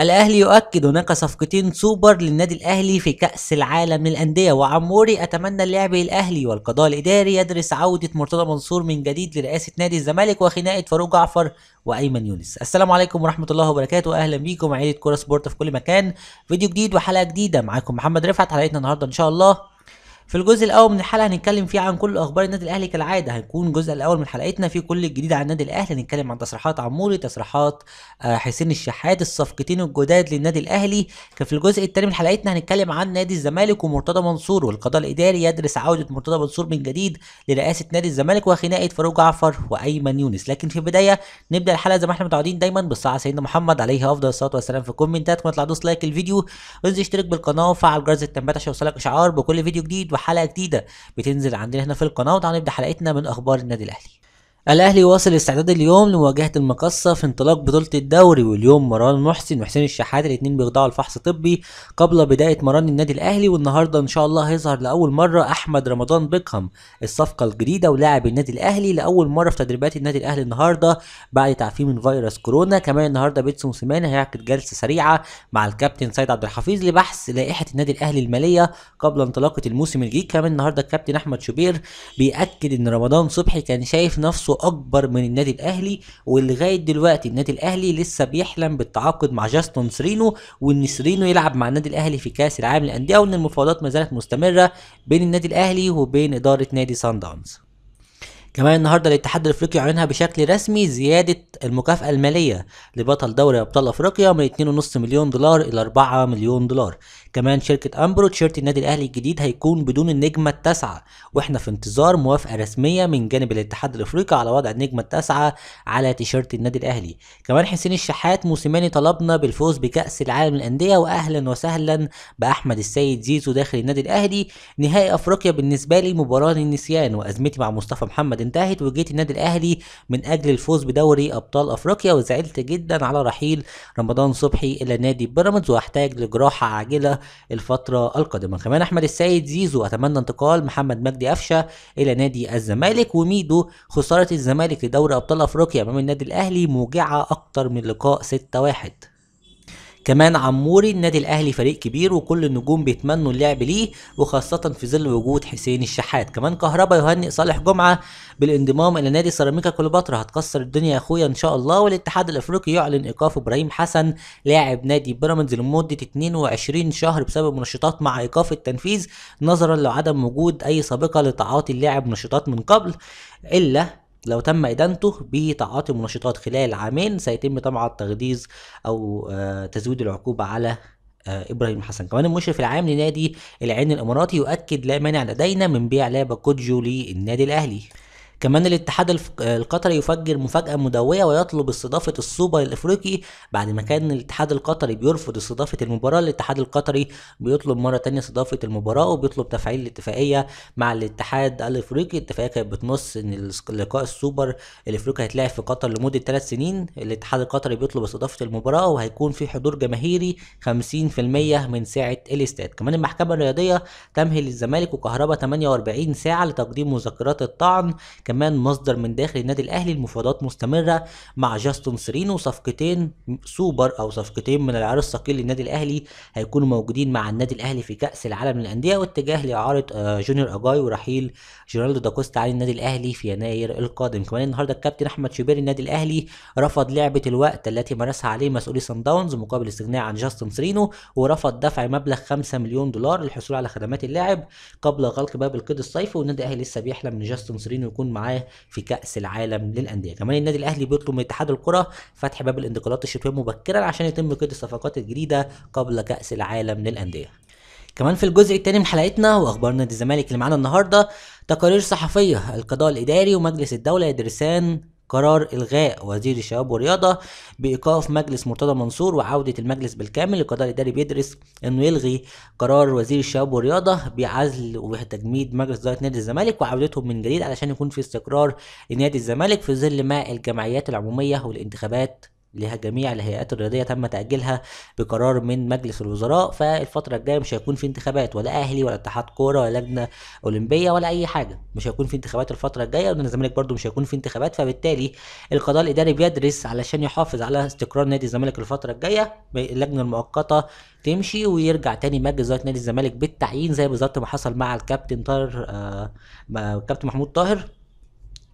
الاهلي يؤكد هناك صفقتين سوبر للنادي الاهلي في كاس العالم للانديه وعموري اتمنى اللعب الاهلي والقضاء الاداري يدرس عوده مرتضى منصور من جديد لرئاسه نادي الزمالك وخناقه فاروق جعفر وايمن يونس السلام عليكم ورحمه الله وبركاته اهلا بيكم عائله كوره سبورت في كل مكان فيديو جديد وحلقه جديده معاكم محمد رفعت حلقتنا النهارده ان شاء الله في الجزء الاول من الحلقه هنتكلم فيه عن كل اخبار النادي الاهلي كالعاده هيكون الجزء الاول من حلقتنا فيه كل الجديد عن النادي الاهلي هنتكلم عن تصريحات عموري تصريحات آه، حسين الشحات الصفقتين الجداد للنادي الاهلي كان في الجزء الثاني من حلقتنا هنتكلم عن نادي الزمالك ومرتضى منصور والقضاء الاداري يدرس عوده مرتضى منصور من جديد لرئاسه نادي الزمالك وخناقه فاروق جعفر وايمن يونس لكن في البدايه نبدا الحلقه زي ما احنا متعودين دايما بالصلاه سيدنا محمد عليه افضل الصلاه والسلام في الكومنتات ما دوس لايك الفيديو وانزل اشترك بالقناه وفعل جرس التنبيهات عشان يوصلك اشعار بكل فيديو جديد بحلقه جديده بتنزل عندنا هنا في القناه وده نبدا حلقتنا من اخبار النادي الاهلي الاهلي واصل استعداد اليوم لمواجهه المقصه في انطلاق بطوله الدوري واليوم مران محسن وحسين الشحات الاثنين بيخضعوا لفحص طبي قبل بدايه مران النادي الاهلي والنهارده ان شاء الله هيظهر لاول مره احمد رمضان بيكهام الصفقه الجديده ولاعب النادي الاهلي لاول مره في تدريبات النادي الاهلي النهارده بعد تعافيه من فيروس كورونا كمان النهارده بيتسو موسيماني هيعقد جلسه سريعه مع الكابتن سيد عبد الحفيظ لبحث لائحه النادي الاهلي الماليه قبل انطلاقه الموسم الجديد كمان النهارده الكابتن احمد شوبير بياكد ان رمضان صبحي كان شايف نفسه اكبر من النادي الاهلي ولغايه دلوقتي النادي الاهلي لسه بيحلم بالتعاقد مع جاستون سرينو وان سرينو يلعب مع النادي الاهلي في كاس العالم للانديه وان المفاوضات ما زالت مستمره بين النادي الاهلي وبين اداره نادي سان داونز كمان النهارده الاتحاد الافريقي عينها بشكل رسمي زياده المكافاه الماليه لبطل دوري ابطال افريقيا من 2.5 مليون دولار الى 4 مليون دولار كمان شركه امبرو تيشيرت النادي الاهلي الجديد هيكون بدون النجمه التاسعه واحنا في انتظار موافقه رسميه من جانب الاتحاد الافريقي على وضع النجمه التاسعه على تيشيرت النادي الاهلي كمان حسين الشحات موسيماني طلبنا بالفوز بكاس العالم للانديه واهلا وسهلا باحمد السيد زيزو داخل النادي الاهلي نهائي افريقيا بالنسبه لي مباراه للنسيان وازمتي مع مصطفى محمد قد انتهت وجيت النادي الاهلي من اجل الفوز بدوري ابطال افريقيا وزعلت جدا على رحيل رمضان صبحي الى نادي بيراميدز واحتاج لجراحه عاجله الفتره القادمه كمان احمد السيد زيزو اتمنى انتقال محمد مجدي قفشه الى نادي الزمالك وميدو خساره الزمالك لدوري ابطال افريقيا امام النادي الاهلي موجعه اكتر من لقاء 6 1 كمان عموري النادي الاهلي فريق كبير وكل النجوم بيتمنوا اللعب ليه وخاصه في ظل وجود حسين الشحات كمان كهربا يهنئ صالح جمعه بالانضمام الى نادي سيراميكا كليوباترا هتكسر الدنيا يا اخويا ان شاء الله والاتحاد الافريقي يعلن ايقاف ابراهيم حسن لاعب نادي بيراميدز لمده 22 شهر بسبب منشطات مع ايقاف التنفيذ نظرا لعدم وجود اي سابقه لتعاطي اللاعب نشاطات من قبل الا لو تم إدانته بتعاطي منشطات خلال عامين سيتم طبعا تغديز أو آه، تزويد العقوبة على آه، ابراهيم حسن كمان المشرف العام لنادي العين الاماراتي يؤكد لا مانع لدينا من بيع لعبة كوتجو للنادي الاهلي كمان الاتحاد القطري يفجر مفاجأة مدوية ويطلب استضافة السوبر الافريقي بعد ما كان الاتحاد القطري بيرفض استضافة المباراة الاتحاد القطري بيطلب مرة تانية استضافة المباراة وبيطلب تفعيل الاتفاقية مع الاتحاد الافريقي الاتفاقية كانت بتنص ان لقاء السوبر الافريقي هيتلعب في قطر لمدة 3 سنين الاتحاد القطري بيطلب استضافة المباراة وهيكون في حضور جماهيري 50% من سعة الاستاد كمان المحكمة الرياضية تمهل الزمالك وكهربا 48 ساعة لتقديم مذكرات الطعن كمان مصدر من داخل النادي الاهلي المفاوضات مستمره مع جاستون سيرينو صفقتين سوبر او صفقتين من العيار الثقيل للنادي الاهلي هيكونوا موجودين مع النادي الاهلي في كاس العالم للانديه واتجاه لاعاره آه، جونيور اجاي ورحيل جيرالدو داكوستا عن النادي الاهلي في يناير القادم كمان النهارده الكابتن احمد شوبير النادي الاهلي رفض لعبه الوقت التي مارسها عليه مسؤولي سان داونز مقابل استغناء عن جاستون سيرينو ورفض دفع مبلغ 5 مليون دولار للحصول على خدمات اللاعب قبل غلق باب القيد الصيفي والنادي الاهلي لسه بيحلم ان جاستون سيرينو يكون معاه في كاس العالم للانديه كمان النادي الاهلي بيطلب من اتحاد الكره فتح باب الانتقالات الشتويه مبكرا عشان يتم قيد الصفقات الجديده قبل كاس العالم للانديه كمان في الجزء الثاني من حلقتنا واخبار نادي الزمالك اللي معانا النهارده تقارير صحفيه القضاء الاداري ومجلس الدوله يدرسان قرار إلغاء وزير الشباب والرياضة بإيقاف مجلس مرتضى منصور وعودة المجلس بالكامل القضاء الإداري بيدرس إنه يلغي قرار وزير الشباب والرياضة بعزل وتجميد مجلس إدارة نادي الزمالك وعودتهم من جديد علشان يكون في استقرار لنادي الزمالك في ظل ما الجمعيات العمومية والانتخابات لها جميع الهيئات الرياضيه تم تاجيلها بقرار من مجلس الوزراء فالفتره الجايه مش هيكون في انتخابات ولا اهلي ولا اتحاد كوره ولا لجنه اولمبيه ولا اي حاجه مش هيكون في انتخابات الفتره الجايه ونادي الزمالك برده مش هيكون في انتخابات فبالتالي القضاء الاداري بيدرس علشان يحافظ على استقرار نادي الزمالك الفتره الجايه اللجنه المؤقته تمشي ويرجع تاني مجلس اداره نادي الزمالك بالتعيين زي بالظبط ما حصل مع الكابتن طاهر آه كابتن محمود طاهر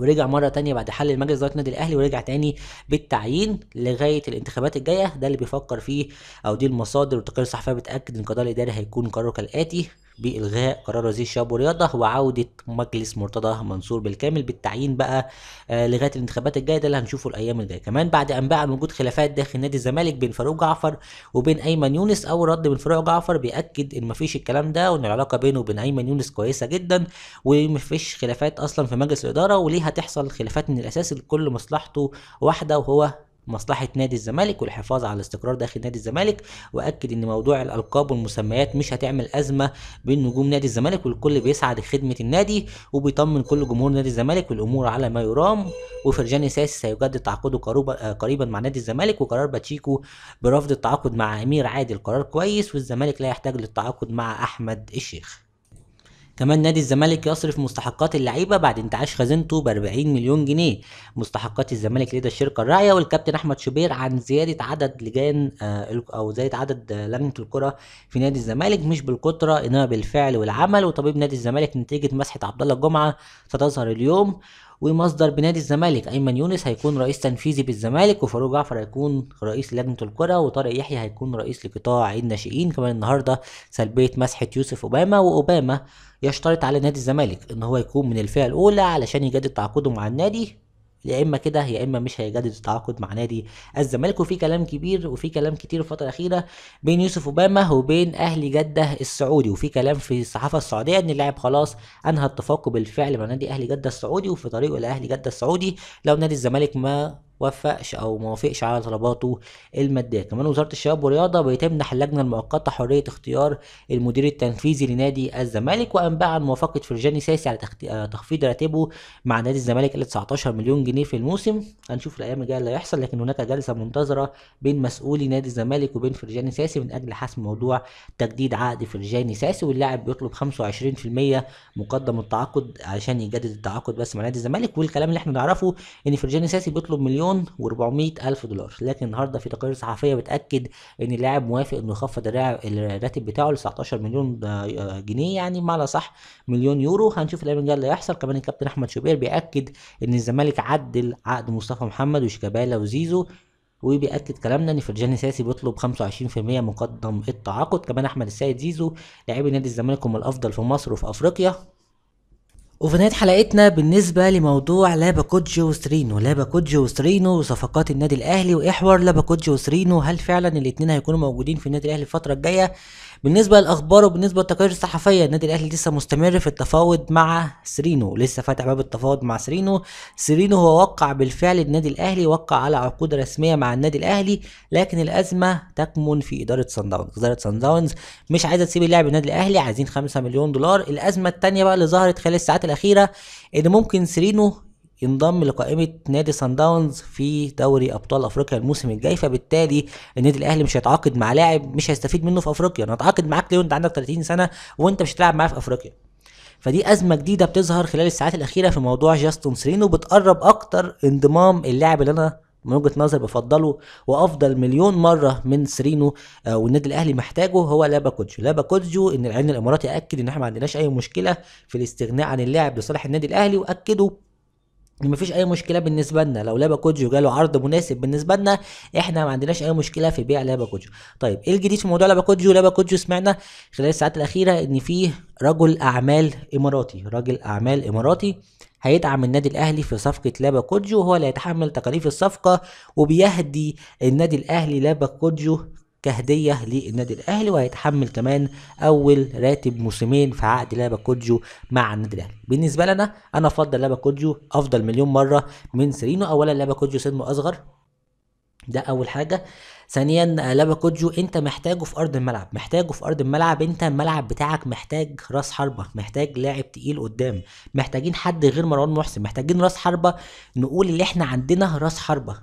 ورجع مره تانية بعد حل المجلس دوت النادي الاهلي ورجع تاني بالتعيين لغايه الانتخابات الجايه ده اللي بيفكر فيه او دي المصادر والتقارير الصحفيه بتاكد ان القضاء الاداري هيكون قراره كالاتي بإلغاء قرار وزير الشباب والرياضة وعودة مجلس مرتضى منصور بالكامل بالتعيين بقى آه، لغاية الانتخابات الجاية ده اللي هنشوفه الأيام الجاية كمان بعد أنباء عن وجود خلافات داخل نادي الزمالك بين فاروق جعفر وبين أيمن يونس أو رد من فاروق جعفر بيأكد إن مفيش الكلام ده وإن العلاقة بينه وبين أيمن يونس كويسة جدا ومفيش خلافات أصلا في مجلس الإدارة وليه هتحصل خلافات من الأساس لكل مصلحته واحدة وهو مصلحه نادي الزمالك والحفاظ على الاستقرار داخل نادي الزمالك واكد ان موضوع الالقاب والمسميات مش هتعمل ازمه بين نجوم نادي الزمالك والكل بيسعى لخدمه النادي وبيطمن كل جمهور نادي الزمالك والامور على ما يرام وفرجاني ساسي سيجدد تعاقده قريبا مع نادي الزمالك وقرار باتشيكو برفض التعاقد مع امير عادل قرار كويس والزمالك لا يحتاج للتعاقد مع احمد الشيخ كمان نادي الزمالك يصرف مستحقات اللعيبه بعد انتعاش خزينته ب 40 مليون جنيه مستحقات الزمالك لدى الشركه الراعيه والكابتن احمد شوبير عن زياده عدد لجان آه، او زياده عدد آه، لجنه الكره في نادي الزمالك مش بالقدره انما بالفعل والعمل وطبيب نادي الزمالك نتيجه مسحه عبد الله الجمعه ستظهر اليوم ومصدر بنادي الزمالك ايمن يونس هيكون رئيس تنفيذي بالزمالك وفاروق جعفر هيكون رئيس لجنه الكره وطارق يحيى هيكون رئيس لقطاع عيد كمان النهارده سلبيه مسحه يوسف اوباما واوباما يشترط على نادي الزمالك ان هو يكون من الفئه الاولى علشان يجدد تعاقده مع النادي يا اما كده يا اما مش هيجدد التعاقد مع نادي الزمالك وفي كلام كبير وفي كلام كتير الفتره الاخيره بين يوسف اوباما وبين اهلي جده السعودي وفي كلام في الصحافه السعوديه ان اللاعب خلاص انهى اتفاقه بالفعل مع نادي اهلي جده السعودي وفي طريقه لاهلي جده السعودي لو نادي الزمالك ما وفقش او ما وافقش على طلباته الماديه كمان وزاره الشباب والرياضه بتمنح اللجنه المؤقته حريه اختيار المدير التنفيذي لنادي الزمالك وانباء عن موافقه فرجاني ساسي على آه، تخفيض راتبه مع نادي الزمالك ل 19 مليون جنيه في الموسم هنشوف الايام الجايه اللي هيحصل لكن هناك جلسه منتظره بين مسؤولي نادي الزمالك وبين فرجاني ساسي من اجل حسم موضوع تجديد عقد فرجاني ساسي واللاعب بيطلب 25% مقدم التعاقد عشان يجدد التعاقد بس مع نادي الزمالك والكلام اللي احنا نعرفه ان فرجاني ساسي بيطلب مليون مليون و400 الف دولار لكن النهارده في تقارير صحفيه بتاكد ان اللاعب موافق انه يخفض الراتب بتاعه ل 19 مليون آه، آه، جنيه يعني بمعنى صح مليون يورو هنشوف الايام الجايه اللي هيحصل كمان الكابتن احمد شوبير بياكد ان الزمالك عدل عقد مصطفى محمد وشيكابالا وزيزو وبيأكد كلامنا ان فرجاني ساسي بيطلب 25% مقدم التعاقد كمان احمد السيد زيزو لاعبي نادي الزمالك هم الافضل في مصر وفي افريقيا وفي نهاية حلقتنا بالنسبة لموضوع لاباكوتشي وسترينو لاباكوتشي وسترينو وصفقات النادي الأهلي وإحور لاباكوتشي وسترينو هل فعلا الاتنين هيكونوا موجودين في النادي الأهلي الفترة الجاية بالنسبه للاخبار وبالنسبه للتقارير الصحفيه النادي الاهلي لسه مستمر في التفاوض مع سرينو لسه فاتح باب التفاوض مع سرينو سرينو هو وقع بالفعل النادي الاهلي وقع على عقود رسميه مع النادي الاهلي لكن الازمه تكمن في اداره سان داونز اداره سان داونز مش عايزه تسيب اللاعب النادي الاهلي عايزين 5 مليون دولار الازمه الثانيه بقى اللي ظهرت خلال الساعات الاخيره ان ممكن سرينو ينضم لقائمه نادي سان داونز في دوري ابطال افريقيا الموسم الجاي فبالتالي النادي الاهلي مش هيتعاقد مع لاعب مش هيستفيد منه في افريقيا انا هتعاقد معاك ليه وانت عندك 30 سنه وانت مش هتلعب معاه في افريقيا فدي ازمه جديده بتظهر خلال الساعات الاخيره في موضوع جاستون سيرينو بتقرب اكتر انضمام اللاعب اللي انا من وجهه نظر بفضله وافضل مليون مره من سرينو آه، والنادي الاهلي محتاجه هو لابا كوتجو لابا كوتجو ان العين الاماراتي اكد ان احنا ما عندناش اي مشكله في الاستغناء عن اللاعب لصالح النادي الاهلي واكدوا مفيش اي مشكله بالنسبه لنا لو لعبه كوجو جاله عرض مناسب بالنسبه لنا احنا ما عندناش اي مشكله في بيع لعبه كوجو طيب ايه الجديد في موضوع لعبه كوجو لعبه كوجو سمعنا خلال الساعات الاخيره ان فيه رجل اعمال اماراتي رجل اعمال اماراتي هيدعم النادي الاهلي في صفقه لابا كوجو وهو اللي هيتحمل تكاليف الصفقه وبيهدي النادي الاهلي لابا كوجو كهدية للنادي الأهلي وهيتحمل كمان أول راتب موسمين في عقد لابا كوجو مع النادي الأهلي بالنسبة لنا أنا أفضل لابا كوجو أفضل مليون مرة من سيرينو أولا لابا كوجو سنه أصغر ده أول حاجة ثانيا لابا كوجو انت محتاجه في ارض الملعب محتاجه في ارض الملعب انت الملعب بتاعك محتاج راس حربه محتاج لاعب تقيل قدام محتاجين حد غير مروان محسن محتاجين راس حربه نقول اللي احنا عندنا راس حربه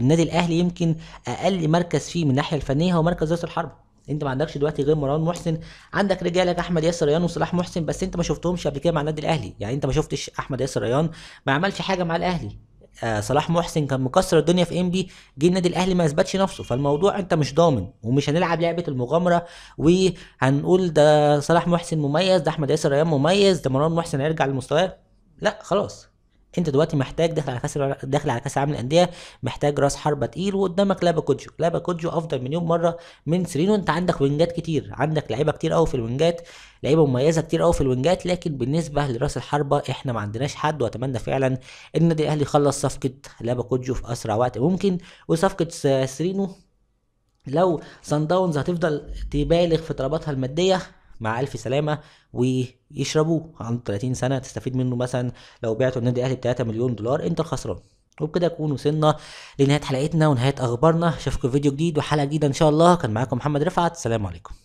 النادي الاهلي يمكن اقل مركز فيه من الناحيه الفنيه هو مركز راس الحربه انت ما عندكش دلوقتي غير مروان محسن عندك رجالك احمد ياسر ريان وصلاح محسن بس انت ما شفتهمش قبل كده مع النادي الاهلي يعني انت ما شفتش احمد ياسر ريان ما عملش حاجه مع الاهلي آه صلاح محسن كان مكسر الدنيا في انبي جه النادي الاهلي ما اثبتش نفسه فالموضوع انت مش ضامن ومش هنلعب لعبه المغامره وهنقول ده صلاح محسن مميز ده احمد ياسر ريان مميز ده مروان محسن هيرجع لمستواه لا خلاص انت دلوقتي محتاج داخل على كاس داخل على كاس العالم للانديه محتاج راس حربه تقيل وقدامك لابا كوجو لابا كوجو افضل مليون مره من سيرينو انت عندك وينجات كتير عندك لعيبه كتير قوي في الوينجات لعيبه مميزه كتير قوي في الوينجات لكن بالنسبه لراس الحربه احنا ما عندناش حد واتمنى فعلا ان النادي الاهلي يخلص صفقه لابا كوجو في اسرع وقت ممكن وصفقه سيرينو لو سان داونز هتفضل تبالغ في طلباتها الماديه مع الف سلامه ويشربوه عنده 30 سنه تستفيد منه مثلا لو بعته النادي الاهلي ب 3 مليون دولار انت الخسران وبكده نكون وصلنا لنهايه حلقتنا ونهايه اخبارنا اشوفكم في فيديو جديد وحلقه جديده ان شاء الله كان معاكم محمد رفعت سلام عليكم